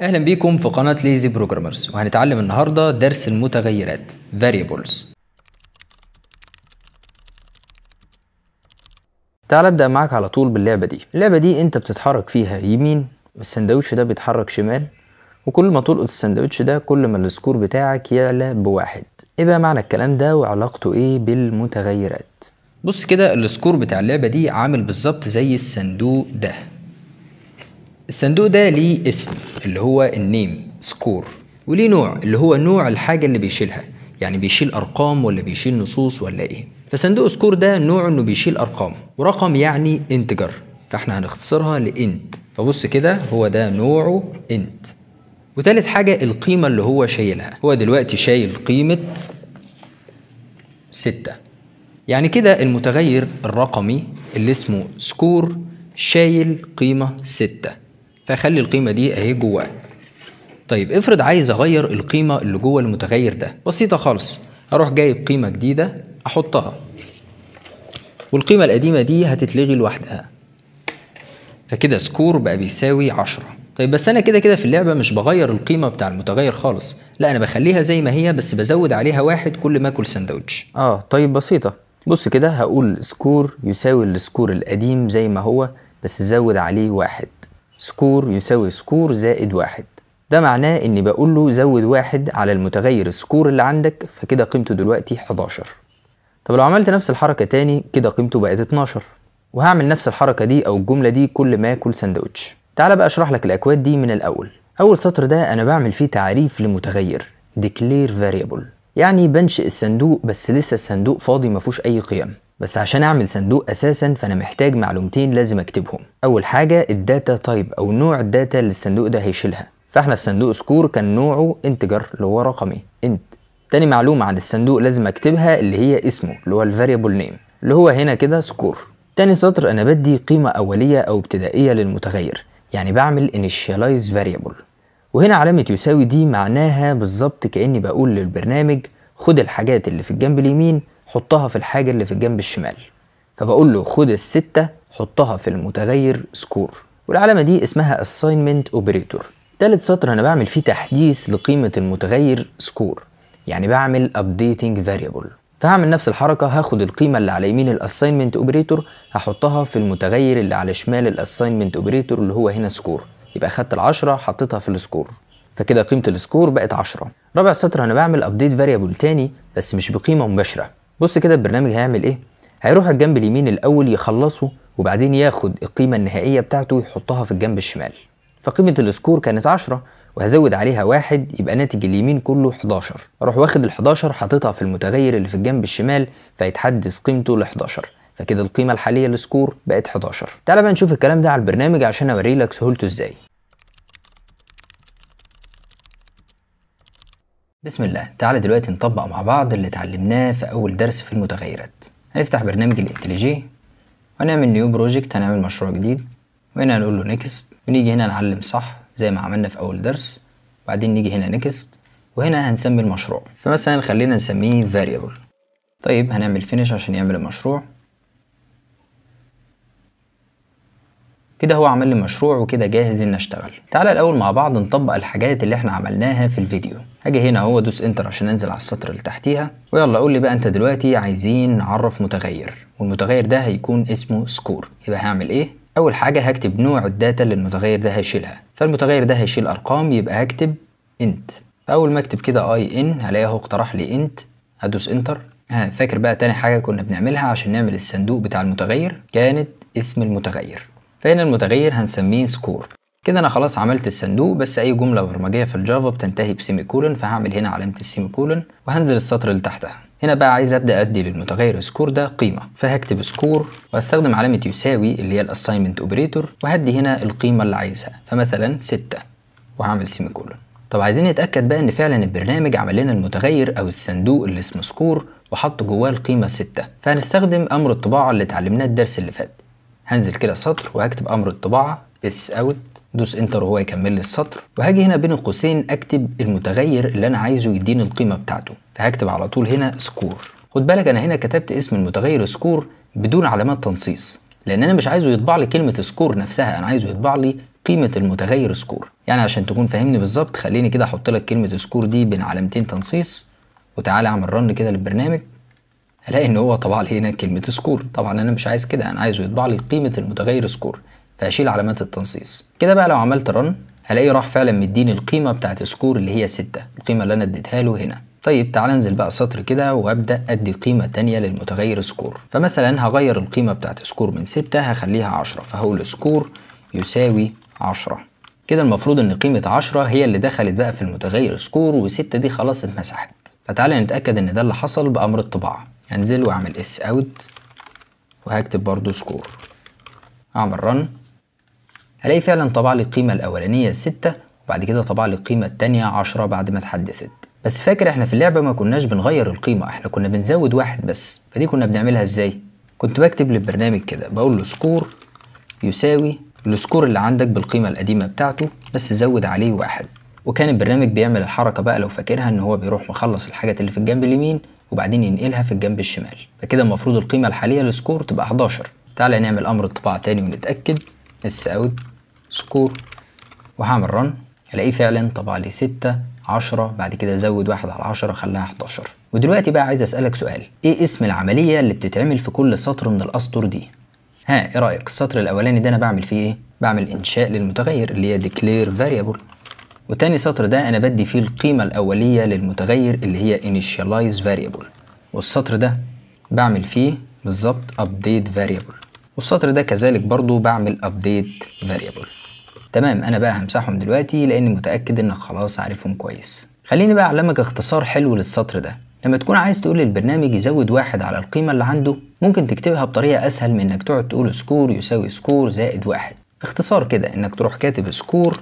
اهلا بيكم في قناة ليزي بروجرامرز وهنتعلم النهاردة درس المتغيرات variables تعال ابدأ معاك على طول باللعبة دي اللعبة دي انت بتتحرك فيها يمين السندوتش ده بيتحرك شمال وكل ما تلقط السندوتش ده كل ما السكور بتاعك يعلى بواحد ايه بقى معنى الكلام ده وعلاقته ايه بالمتغيرات بص كده السكور بتاع اللعبة دي عامل بالظبط زي الصندوق ده الصندوق ده ليه اسم اللي هو النيم سكور وليه نوع اللي هو نوع الحاجة اللي بيشيلها يعني بيشيل أرقام ولا بيشيل نصوص ولا إيه فصندوق سكور ده نوع إنه بيشيل أرقام ورقم يعني انتجر فإحنا هنختصرها لإنت فبص كده هو ده نوعه انت وتالت حاجة القيمة اللي هو شايلها هو دلوقتي شايل قيمة ستة يعني كده المتغير الرقمي اللي اسمه سكور شايل قيمة ستة فخلي القيمه دي اهي جواها طيب افرض عايز اغير القيمه اللي جوه المتغير ده بسيطه خالص اروح جايب قيمه جديده احطها والقيمه القديمه دي هتتلغي لوحدها فكده سكور بقى بيساوي 10 طيب بس انا كده كده في اللعبه مش بغير القيمه بتاع المتغير خالص لا انا بخليها زي ما هي بس بزود عليها واحد كل ما اكل سندوتش اه طيب بسيطه بص كده هقول سكور يساوي السكور القديم زي ما هو بس زود عليه واحد سكور يساوي سكور زائد واحد ده معناه اني بقول له زود واحد على المتغير سكور اللي عندك فكده قيمته دلوقتي 11 طب لو عملت نفس الحركة تاني كده قيمته بقت 12 وهعمل نفس الحركة دي او الجملة دي كل ما اكل سندوتش تعال بقى اشرح لك الاكواد دي من الاول اول سطر ده انا بعمل فيه تعريف لمتغير declare variable يعني بنشئ الصندوق بس لسه الصندوق فاضي ما فيهوش اي قيم بس عشان اعمل صندوق اساسا فانا محتاج معلومتين لازم اكتبهم اول حاجه الداتا تايب او نوع الداتا اللي الصندوق ده هيشيلها فاحنا في صندوق سكور كان نوعه انتجر اللي هو رقمي انت تاني معلومه عن الصندوق لازم اكتبها اللي هي اسمه اللي هو الفاريبل نيم اللي هو هنا كده سكور تاني سطر انا بدي قيمه اوليه او ابتدائيه للمتغير يعني بعمل initialize variable وهنا علامة يساوي دي معناها بالظبط كأني بقول للبرنامج خد الحاجات اللي في الجنب اليمين حطها في الحاجة اللي في الجنب الشمال فبقول له خد الستة حطها في المتغير سكور والعلامة دي اسمها assignment operator تالت سطر أنا بعمل فيه تحديث لقيمة المتغير سكور يعني بعمل updating variable فهعمل نفس الحركة هاخد القيمة اللي على يمين الاساينمنت اوبريتور هحطها في المتغير اللي على شمال الاساينمنت اوبريتور اللي هو هنا سكور يبقى خدت العشرة حطيتها في السكور فكده قيمة السكور بقت عشرة رابع سطر أنا بعمل ابديت فاريبل تاني بس مش بقيمة مباشرة بص كده البرنامج هيعمل ايه هيروح الجنب اليمين الاول يخلصه وبعدين ياخد القيمة النهائية بتاعته يحطها في الجنب الشمال فقيمة السكور كانت 10 وهزود عليها واحد يبقى ناتج اليمين كله 11 اروح واخد ال 11 حاططها في المتغير اللي في الجنب الشمال فيتحدث قيمته ل 11 فكده القيمة الحالية للسكور بقت 11 تعال بقى نشوف الكلام ده على البرنامج عشان اوريلك سهولته ازاي بسم الله تعالى دلوقتي نطبق مع بعض اللي اتعلمناه في أول درس في المتغيرات هنفتح برنامج الانتليجي وهنعمل نيو بروجكت هنعمل مشروع جديد وهنا هنقول له نيكست ونيجي هنا نعلم صح زي ما عملنا في أول درس وبعدين نيجي هنا نيكست وهنا هنسمي المشروع فمثلا خلينا نسميه variable طيب هنعمل فينيش عشان يعمل المشروع كده هو عمل لي مشروع وكده جاهز ان اشتغل تعالى الاول مع بعض نطبق الحاجات اللي احنا عملناها في الفيديو هاجي هنا اهو ادوس انتر عشان انزل على السطر اللي تحتيها ويلا قول لي بقى انت دلوقتي عايزين نعرف متغير والمتغير ده هيكون اسمه سكور يبقى هعمل ايه اول حاجه هكتب نوع الداتا اللي المتغير ده هيشيلها فالمتغير ده هيشيل ارقام يبقى هكتب انت اول ما اكتب كده اي ان هلاقي اهو اقترح لي انت هدوس انتر ها فاكر بقى تاني حاجه كنا بنعملها عشان نعمل الصندوق بتاع المتغير كانت اسم المتغير فهنا المتغير هنسميه سكور كده أنا خلاص عملت الصندوق بس أي جملة برمجية في الجافا بتنتهي بسيمي كولن فهعمل هنا علامة السيمي كولن وهنزل السطر اللي تحتها هنا بقى عايز ابدا ادي للمتغير سكور ده قيمه فهكتب سكور واستخدم علامه يساوي اللي هي الاساينمنت اوبريتور وهدي هنا القيمه اللي عايزها فمثلا 6 وهعمل سيمي كولن طب عايزين نتاكد بقى ان فعلا البرنامج عمل لنا المتغير او الصندوق اللي اسمه سكور وحط جواه القيمه 6 فهنستخدم امر الطباعه اللي اتعلمناه الدرس اللي فات هنزل كده سطر وهكتب امر الطباعه اس اوت دوس انتر وهو يكمل لي السطر وهاجي هنا بين قوسين اكتب المتغير اللي انا عايزه يديني القيمه بتاعته فهكتب على طول هنا سكور خد بالك انا هنا كتبت اسم المتغير سكور بدون علامات تنصيص لان انا مش عايزه يطبع لي كلمه سكور نفسها انا عايزه يطبع لي قيمه المتغير سكور يعني عشان تكون فاهمني بالظبط خليني كده احط لك كلمه سكور دي بين علامتين تنصيص وتعالى اعمل رن كده للبرنامج الاقي ان هو طبع لي هنا كلمه سكور طبعا انا مش عايز كده انا عايزه يطبع لي قيمه المتغير سكور فاشيل علامات التنصيص كده بقى لو عملت رن هلاقيه راح فعلا مديني القيمه بتاعه سكور اللي هي 6 القيمه اللي انا اديتها له هنا طيب تعال انزل بقى سطر كده وابدا ادي قيمه تانية للمتغير سكور فمثلا هغير القيمه بتاعه سكور من 6 هخليها 10 فهقول سكور يساوي 10 كده المفروض ان قيمه 10 هي اللي دخلت بقى في المتغير سكور و6 دي خلاص اتمسحت فتعالى نتاكد ان ده اللي حصل بامر الطباعه هنزل واعمل اس اوت وهكتب برضو سكور اعمل رن هلاقي فعلا طبع لي القيمة الأولانية ستة وبعد كده طبع لي القيمة التانية عشرة بعد ما اتحدثت بس فاكر احنا في اللعبة ما كناش بنغير القيمة احنا كنا بنزود واحد بس فدي كنا بنعملها ازاي كنت بكتب للبرنامج كده بقول له سكور يساوي السكور اللي عندك بالقيمة القديمة بتاعته بس زود عليه واحد وكان البرنامج بيعمل الحركة بقى لو فاكرها ان هو بيروح مخلص الحاجات اللي في الجنب اليمين وبعدين ينقلها في الجنب الشمال فكده المفروض القيمة الحالية للسكور تبقى 11 تعالى نعمل أمر الطباعة تاني ونتأكد اس اوت سكور وهعمل رن الاقيه فعلا طبع لي 6 10 بعد كده زود واحد على 10 خلاها 11 ودلوقتي بقى عايز اسالك سؤال ايه اسم العمليه اللي بتتعمل في كل سطر من الاسطر دي ها ايه رايك السطر الاولاني ده انا بعمل فيه ايه بعمل انشاء للمتغير اللي هي ديكلير فاريبل وتاني سطر ده أنا بدي فيه القيمة الأولية للمتغير اللي هي initialize variable والسطر ده بعمل فيه بالظبط update variable والسطر ده كذلك برضو بعمل update variable تمام أنا بقى همسحهم دلوقتي لأني متأكد إنك خلاص عارفهم كويس خليني بقى أعلمك اختصار حلو للسطر ده لما تكون عايز تقول للبرنامج يزود واحد على القيمة اللي عنده ممكن تكتبها بطريقة أسهل من إنك تقعد تقول سكور يساوي سكور زائد واحد اختصار كده إنك تروح كاتب سكور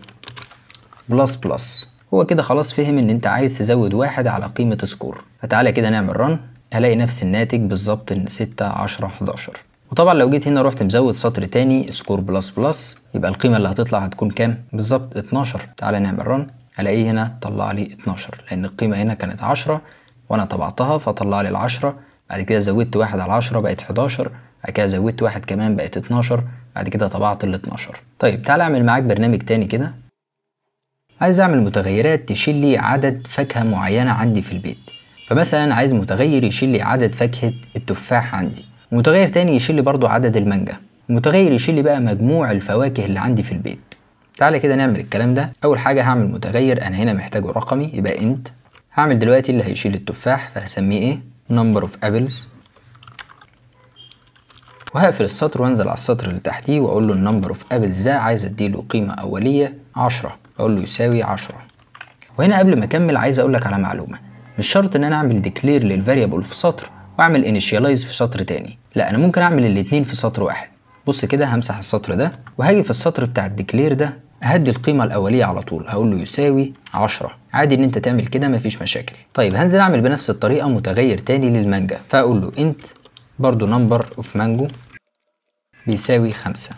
بلس بلس هو كده خلاص فهم ان انت عايز تزود واحد على قيمة سكور فتعالى كده نعمل رن هلاقي نفس الناتج بالظبط ان 6 10 11 وطبعا لو جيت هنا رحت مزود سطر تاني سكور بلس بلس يبقى القيمة اللي هتطلع هتكون كام بالظبط 12 تعالى نعمل رن هلاقيه هنا طلع لي 12 لان القيمة هنا كانت 10 وانا طبعتها فطلع لي العشرة بعد كده زودت واحد على 10 بقت 11 بعد كده زودت واحد كمان بقت 12 بعد كده طبعت ال 12 طيب تعالى اعمل معاك برنامج تاني كده عايز اعمل متغيرات تشيل لي عدد فاكهه معينه عندي في البيت فمثلا عايز متغير يشيل لي عدد فاكهه التفاح عندي ومتغير تاني يشيل لي برضو عدد المانجا ومتغير يشيل لي بقى مجموع الفواكه اللي عندي في البيت تعالى كده نعمل الكلام ده اول حاجه هعمل متغير انا هنا محتاجه رقمي يبقى انت هعمل دلوقتي اللي هيشيل التفاح فهسميه ايه نمبر اوف ابلز وهقفل السطر وانزل على السطر اللي تحتيه واقول له النمبر اوف ابلز ده عايز اديله قيمه اوليه 10 اقول له يساوي 10 وهنا قبل ما اكمل عايز اقول لك على معلومه مش شرط ان انا اعمل ديكلير للفاريبل في سطر واعمل انيشيالايز في سطر تاني لا انا ممكن اعمل الاتنين في سطر واحد بص كده همسح السطر ده وهاجي في السطر بتاع الديكلير ده اهدي القيمة الأولية على طول هقول له يساوي 10 عادي إن أنت تعمل كده مفيش مشاكل طيب هنزل أعمل بنفس الطريقة متغير تاني للمانجا فأقول له إنت برضو نمبر أوف مانجو بيساوي 5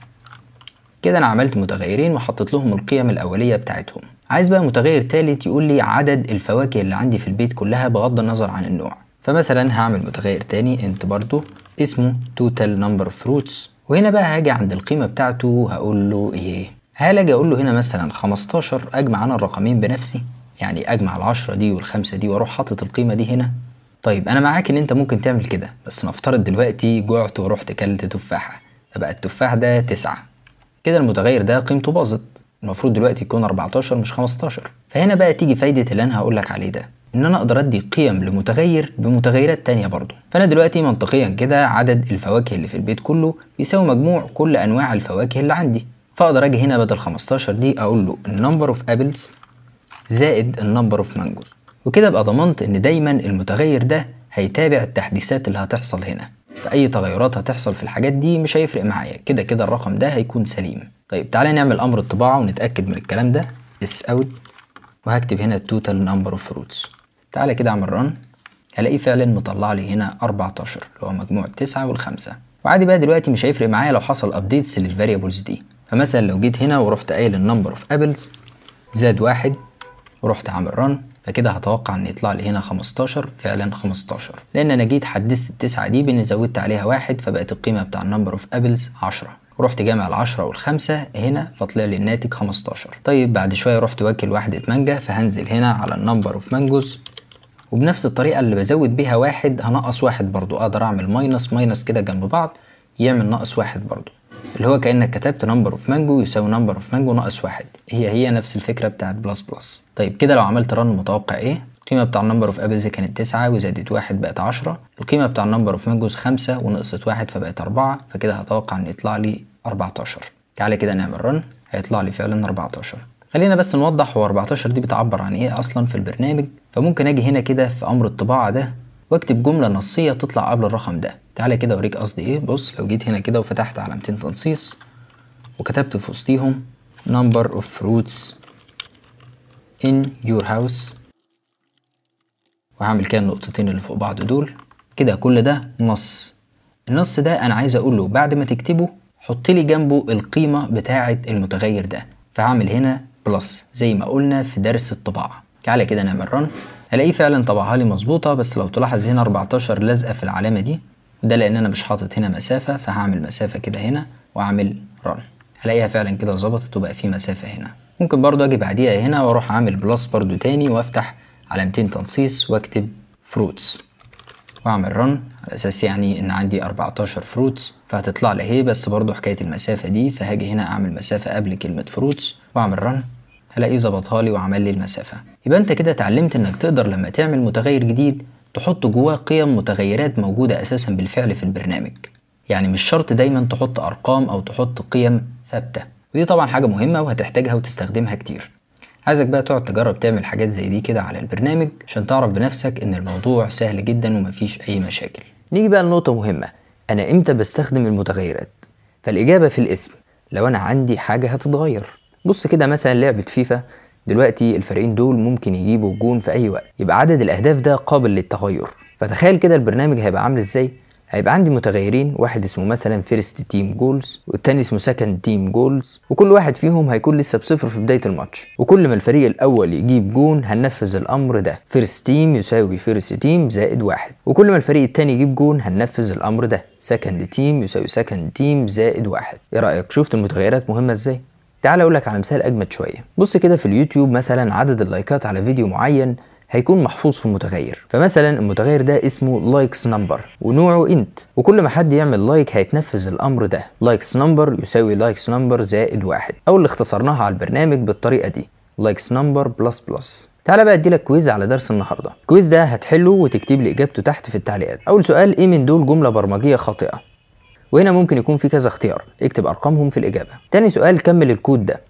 كده انا عملت متغيرين وحطيت لهم القيم الاوليه بتاعتهم عايز بقى متغير ثالث يقول لي عدد الفواكه اللي عندي في البيت كلها بغض النظر عن النوع فمثلا هعمل متغير تاني انت برضو اسمه توتال نمبر فروتس وهنا بقى هاجي عند القيمه بتاعته هقول له ايه هل اجي اقول له هنا مثلا 15 اجمع انا الرقمين بنفسي يعني اجمع العشرة دي والخمسة دي واروح حاطط القيمة دي هنا طيب انا معاك ان انت ممكن تعمل كده بس نفترض دلوقتي جعت ورحت كلت تفاحة فبقى التفاح ده تسعة كده المتغير ده قيمته باظت المفروض دلوقتي يكون 14 مش 15 فهنا بقى تيجي فايدة اللي أنا هقول لك عليه ده ان انا اقدر ادي قيم لمتغير بمتغيرات تانية برضه فانا دلوقتي منطقيا كده عدد الفواكه اللي في البيت كله يساوي مجموع كل انواع الفواكه اللي عندي فاقدر اجي هنا بدل 15 دي اقول له النمبر اوف ابلز زائد النمبر اوف مانجوز وكده ابقى ضمنت ان دايما المتغير ده هيتابع التحديثات اللي هتحصل هنا فأي تغيرات هتحصل في الحاجات دي مش هيفرق معايا كده كده الرقم ده هيكون سليم طيب تعالى نعمل أمر الطباعة ونتأكد من الكلام ده اس اوت وهكتب هنا التوتال نمبر اوف فروتس تعالى كده اعمل ران هلاقيه فعلا مطلع لي هنا 14 اللي هو مجموع التسعة والخمسة وعادي بقى دلوقتي مش هيفرق معايا لو حصل ابديتس للفاريبلز دي فمثلا لو جيت هنا ورحت قايل النمبر اوف ابلز زاد واحد ورحت عامل ران فكده هتوقع ان يطلع لي هنا 15 فعلا 15 لان انا جيت حدثت التسعة دي بان زودت عليها واحد فبقت القيمة بتاع النمبر اوف ابلز 10 رحت جامع العشرة والخمسة هنا فطلع لي الناتج 15 طيب بعد شوية رحت واكل واحدة مانجا فهنزل هنا على النمبر اوف مانجوز وبنفس الطريقة اللي بزود بيها واحد هنقص واحد برضو اقدر اعمل ماينس ماينس كده جنب بعض يعمل ناقص واحد برضو اللي هو كانك كتبت نمبر اوف مانجو يساوي نمبر اوف مانجو ناقص واحد هي هي نفس الفكره بتاعت بلس بلس طيب كده لو عملت رن متوقع ايه القيمة بتاع النمبر اوف ابلز كانت 9 وزادت 1 بقت 10 القيمة بتاع النمبر اوف مانجوز 5 ونقصت 1 فبقت 4 فكده هتوقع ان يطلع لي 14 تعالى كده نعمل رن هيطلع لي فعلا 14 خلينا بس نوضح هو 14 دي بتعبر عن ايه اصلا في البرنامج فممكن اجي هنا كده في امر الطباعة ده واكتب جملة نصية تطلع قبل الرقم ده تعالى كده اوريك قصدي ايه بص لو جيت هنا كده وفتحت علامتين تنصيص وكتبت في وسطيهم number of fruits in your house وهعمل كده النقطتين اللي فوق بعض دول كده كل ده نص النص ده انا عايز اقول له بعد ما تكتبه حط لي جنبه القيمة بتاعة المتغير ده فهعمل هنا بلس زي ما قلنا في درس الطباعة تعالى كده نعمل رن هلاقيه فعلا طبعها لي مظبوطة بس لو تلاحظ هنا 14 لازقة في العلامة دي ده لان انا مش حاطط هنا مسافه فهعمل مسافه كده هنا واعمل رن هلاقيها فعلا كده ظبطت وبقى في مسافه هنا ممكن برضو اجي بعديها هنا واروح اعمل بلس برضو تاني وافتح علامتين تنصيص واكتب فروتس واعمل رن على اساس يعني ان عندي 14 فروتس فهتطلع لي اهي بس برضو حكايه المسافه دي فهاجي هنا اعمل مسافه قبل كلمه فروتس واعمل رن هلاقيه ظبطها لي وعمل لي المسافه يبقى انت كده اتعلمت انك تقدر لما تعمل متغير جديد تحط جواه قيم متغيرات موجودة أساسا بالفعل في البرنامج يعني مش شرط دايما تحط أرقام أو تحط قيم ثابتة ودي طبعا حاجة مهمة وهتحتاجها وتستخدمها كتير عايزك بقى تقعد تجرب تعمل حاجات زي دي كده على البرنامج عشان تعرف بنفسك ان الموضوع سهل جدا ومفيش اي مشاكل نيجي بقى لنقطة مهمة انا امتى بستخدم المتغيرات فالاجابة في الاسم لو انا عندي حاجة هتتغير بص كده مثلا لعبة فيفا دلوقتي الفريقين دول ممكن يجيبوا جون في اي وقت يبقى عدد الاهداف ده قابل للتغير فتخيل كده البرنامج هيبقى عامل ازاي هيبقى عندي متغيرين واحد اسمه مثلا فيرست تيم جولز والتاني اسمه سكند تيم جولز وكل واحد فيهم هيكون لسه بصفر في بدايه الماتش وكل ما الفريق الاول يجيب جون هننفذ الامر ده فيرست تيم يساوي فيرست تيم زائد واحد وكل ما الفريق التاني يجيب جون هننفذ الامر ده سكند تيم يساوي سكند تيم زائد واحد ايه رايك شفت المتغيرات مهمه ازاي تعال اقول لك على مثال اجمد شويه بص كده في اليوتيوب مثلا عدد اللايكات على فيديو معين هيكون محفوظ في متغير فمثلا المتغير ده اسمه لايكس نمبر ونوعه انت وكل ما حد يعمل لايك هيتنفذ الامر ده لايكس نمبر يساوي لايكس نمبر زائد واحد او اللي اختصرناها على البرنامج بالطريقه دي لايكس نمبر بلس بلس تعالى بقى اديلك كويز على درس النهارده الكويز ده هتحله وتكتب لي اجابته تحت في التعليقات اول سؤال ايه من دول جمله برمجيه خاطئه وهنا ممكن يكون في كذا اختيار اكتب ارقامهم في الاجابه تاني سؤال كمل الكود ده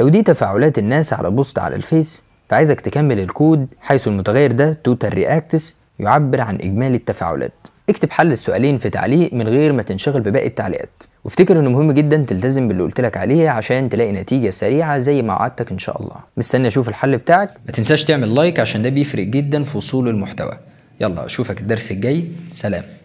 لو دي تفاعلات الناس على بوست على الفيس فعايزك تكمل الكود حيث المتغير ده توتال رياكتس يعبر عن اجمالي التفاعلات اكتب حل السؤالين في تعليق من غير ما تنشغل بباقي التعليقات وافتكر انه مهم جدا تلتزم باللي قلت لك عليه عشان تلاقي نتيجه سريعه زي ما وعدتك ان شاء الله مستني اشوف الحل بتاعك ما تنساش تعمل لايك عشان ده بيفرق جدا في وصول المحتوى يلا اشوفك الدرس الجاي سلام